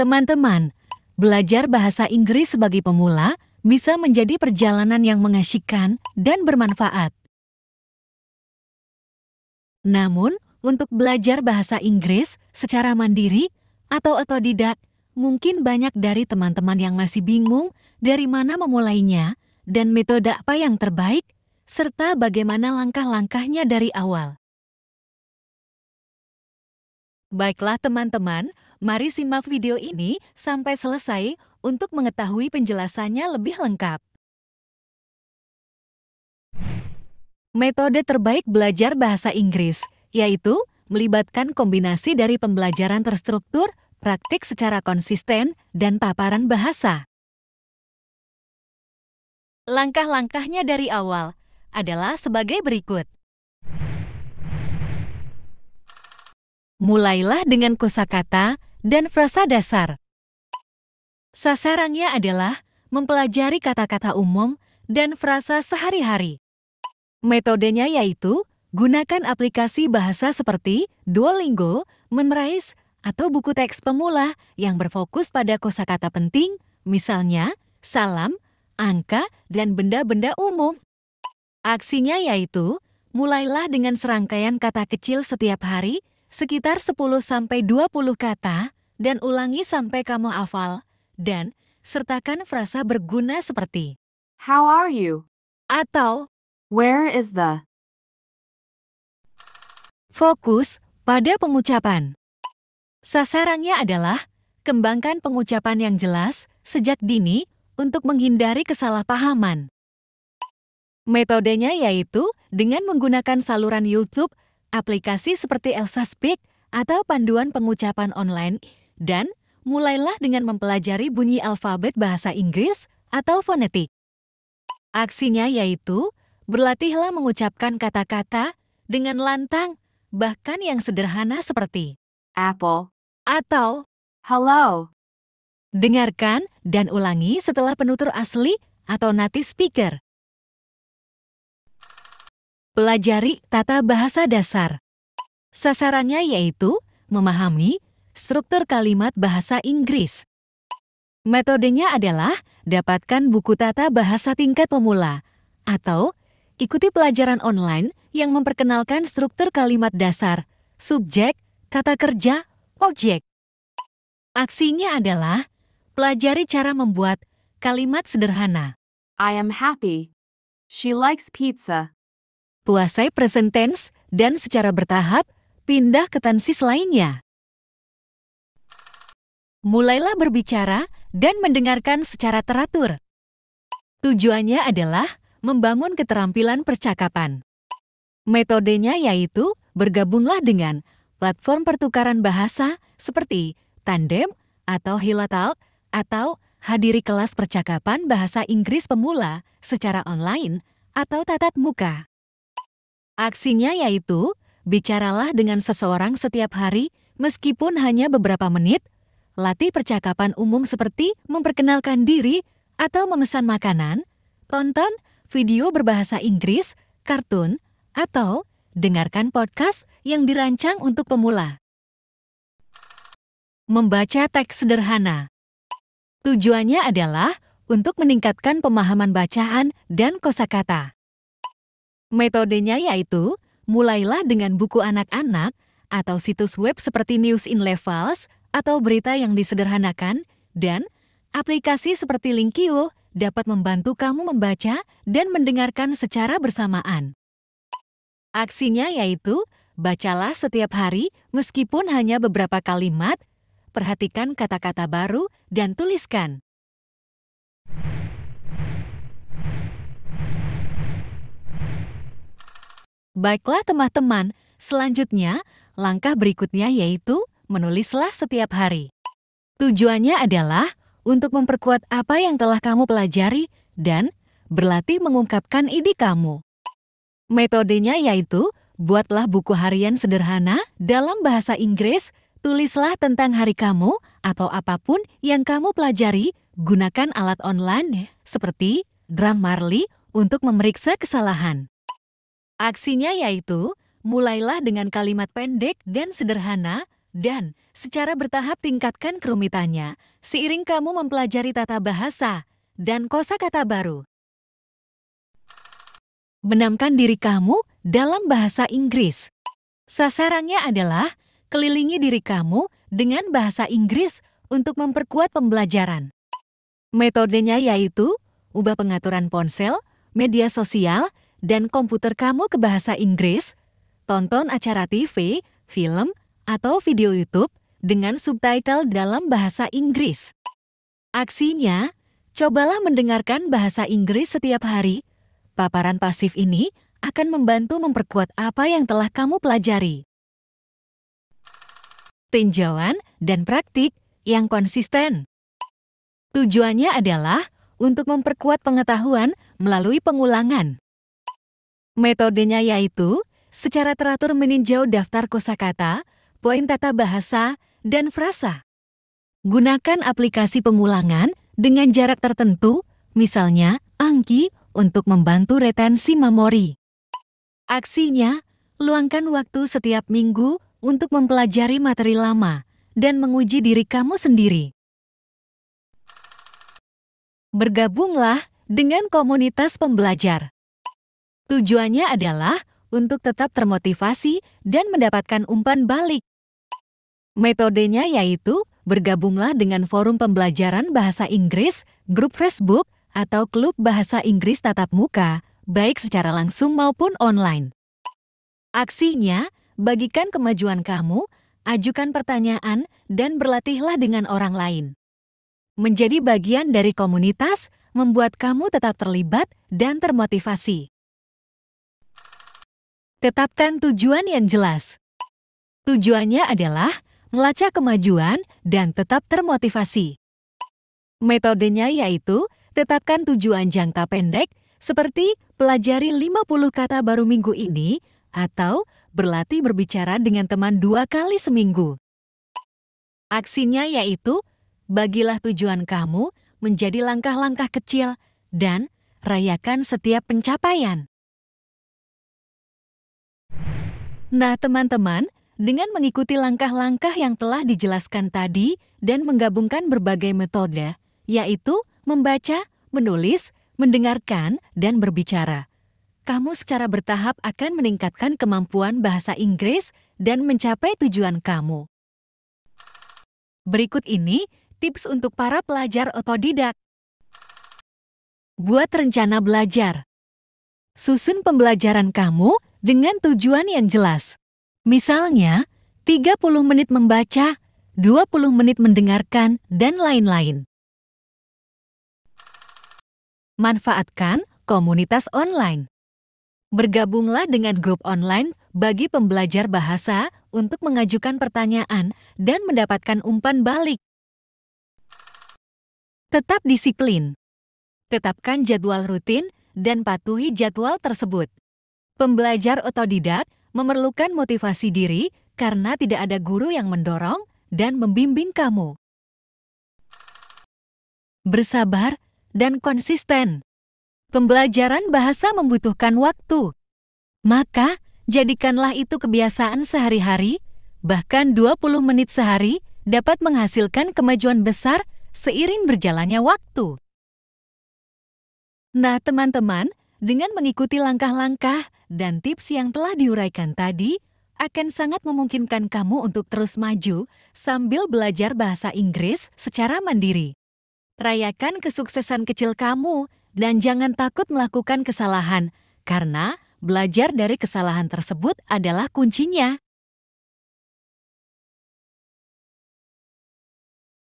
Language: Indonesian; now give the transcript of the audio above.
Teman-teman, belajar bahasa Inggris sebagai pemula bisa menjadi perjalanan yang mengasyikkan dan bermanfaat. Namun, untuk belajar bahasa Inggris secara mandiri atau otodidak, mungkin banyak dari teman-teman yang masih bingung dari mana memulainya dan metode apa yang terbaik, serta bagaimana langkah-langkahnya dari awal. Baiklah teman-teman, Mari simak video ini sampai selesai untuk mengetahui penjelasannya lebih lengkap. Metode terbaik belajar bahasa Inggris, yaitu melibatkan kombinasi dari pembelajaran terstruktur, praktik secara konsisten, dan paparan bahasa. Langkah-langkahnya dari awal adalah sebagai berikut. Mulailah dengan kosakata dan frasa dasar. Sasarannya adalah mempelajari kata-kata umum dan frasa sehari-hari. Metodenya yaitu gunakan aplikasi bahasa seperti Duolingo, Memrise, atau buku teks pemula yang berfokus pada kosakata penting, misalnya salam, angka, dan benda-benda umum. Aksinya yaitu, mulailah dengan serangkaian kata kecil setiap hari sekitar 10-20 kata, dan ulangi sampai kamu hafal, dan sertakan frasa berguna seperti How are you? atau Where is the? Fokus pada pengucapan. Sasarannya adalah kembangkan pengucapan yang jelas sejak dini untuk menghindari kesalahpahaman. Metodenya yaitu dengan menggunakan saluran YouTube aplikasi seperti Elsa Speak atau panduan pengucapan online, dan mulailah dengan mempelajari bunyi alfabet bahasa Inggris atau fonetik. Aksinya yaitu berlatihlah mengucapkan kata-kata dengan lantang, bahkan yang sederhana seperti apple atau hello. Dengarkan dan ulangi setelah penutur asli atau native speaker. Pelajari tata bahasa dasar. Sasarannya yaitu memahami struktur kalimat bahasa Inggris. Metodenya adalah dapatkan buku tata bahasa tingkat pemula atau ikuti pelajaran online yang memperkenalkan struktur kalimat dasar, subjek, kata kerja, objek. Aksinya adalah pelajari cara membuat kalimat sederhana. I am happy. She likes pizza puasai present tense, dan secara bertahap, pindah ke tensis lainnya. Mulailah berbicara dan mendengarkan secara teratur. Tujuannya adalah membangun keterampilan percakapan. Metodenya yaitu bergabunglah dengan platform pertukaran bahasa seperti Tandem atau Hilatal atau hadiri kelas percakapan bahasa Inggris pemula secara online atau tatap muka. Aksinya yaitu, bicaralah dengan seseorang setiap hari, meskipun hanya beberapa menit, latih percakapan umum seperti memperkenalkan diri atau memesan makanan, tonton video berbahasa Inggris, kartun, atau dengarkan podcast yang dirancang untuk pemula. Membaca teks sederhana tujuannya adalah untuk meningkatkan pemahaman bacaan dan kosakata. Metodenya yaitu, mulailah dengan buku anak-anak, atau situs web seperti News in Levels, atau berita yang disederhanakan, dan aplikasi seperti Linkio dapat membantu kamu membaca dan mendengarkan secara bersamaan. Aksinya yaitu, bacalah setiap hari meskipun hanya beberapa kalimat, perhatikan kata-kata baru, dan tuliskan. Baiklah teman-teman, selanjutnya langkah berikutnya yaitu menulislah setiap hari. Tujuannya adalah untuk memperkuat apa yang telah kamu pelajari dan berlatih mengungkapkan ide kamu. Metodenya yaitu buatlah buku harian sederhana dalam bahasa Inggris, tulislah tentang hari kamu atau apapun yang kamu pelajari, gunakan alat online seperti Drum Marley untuk memeriksa kesalahan. Aksinya yaitu, mulailah dengan kalimat pendek dan sederhana, dan secara bertahap tingkatkan kerumitannya, seiring kamu mempelajari tata bahasa dan kosakata baru. Benamkan diri kamu dalam bahasa Inggris. Sasarannya adalah kelilingi diri kamu dengan bahasa Inggris untuk memperkuat pembelajaran. Metodenya yaitu ubah pengaturan ponsel, media sosial, dan komputer kamu ke bahasa Inggris, tonton acara TV, film, atau video YouTube dengan subtitle dalam bahasa Inggris. Aksinya, cobalah mendengarkan bahasa Inggris setiap hari. Paparan pasif ini akan membantu memperkuat apa yang telah kamu pelajari. Tinjauan dan praktik yang konsisten. Tujuannya adalah untuk memperkuat pengetahuan melalui pengulangan. Metodenya yaitu, secara teratur meninjau daftar kosakata, poin tata bahasa, dan frasa. Gunakan aplikasi pengulangan dengan jarak tertentu, misalnya angki, untuk membantu retensi memori. Aksinya, luangkan waktu setiap minggu untuk mempelajari materi lama dan menguji diri kamu sendiri. Bergabunglah dengan komunitas pembelajar. Tujuannya adalah untuk tetap termotivasi dan mendapatkan umpan balik. Metodenya yaitu bergabunglah dengan forum pembelajaran bahasa Inggris, grup Facebook, atau klub bahasa Inggris tatap muka, baik secara langsung maupun online. Aksinya, bagikan kemajuan kamu, ajukan pertanyaan, dan berlatihlah dengan orang lain. Menjadi bagian dari komunitas membuat kamu tetap terlibat dan termotivasi. Tetapkan tujuan yang jelas. Tujuannya adalah melacak kemajuan dan tetap termotivasi. Metodenya yaitu tetapkan tujuan jangka pendek seperti pelajari 50 kata baru minggu ini atau berlatih berbicara dengan teman dua kali seminggu. Aksinya yaitu bagilah tujuan kamu menjadi langkah-langkah kecil dan rayakan setiap pencapaian. Nah, teman-teman, dengan mengikuti langkah-langkah yang telah dijelaskan tadi dan menggabungkan berbagai metode, yaitu membaca, menulis, mendengarkan, dan berbicara, kamu secara bertahap akan meningkatkan kemampuan bahasa Inggris dan mencapai tujuan kamu. Berikut ini tips untuk para pelajar otodidak. Buat rencana belajar. Susun pembelajaran kamu dengan tujuan yang jelas. Misalnya, 30 menit membaca, 20 menit mendengarkan, dan lain-lain. Manfaatkan komunitas online. Bergabunglah dengan grup online bagi pembelajar bahasa untuk mengajukan pertanyaan dan mendapatkan umpan balik. Tetap disiplin. Tetapkan jadwal rutin dan patuhi jadwal tersebut. Pembelajar otodidak memerlukan motivasi diri karena tidak ada guru yang mendorong dan membimbing kamu. Bersabar dan konsisten. Pembelajaran bahasa membutuhkan waktu. Maka, jadikanlah itu kebiasaan sehari-hari, bahkan 20 menit sehari dapat menghasilkan kemajuan besar seiring berjalannya waktu. Nah, teman-teman, dengan mengikuti langkah-langkah dan tips yang telah diuraikan tadi, akan sangat memungkinkan kamu untuk terus maju sambil belajar bahasa Inggris secara mandiri. Rayakan kesuksesan kecil kamu dan jangan takut melakukan kesalahan, karena belajar dari kesalahan tersebut adalah kuncinya.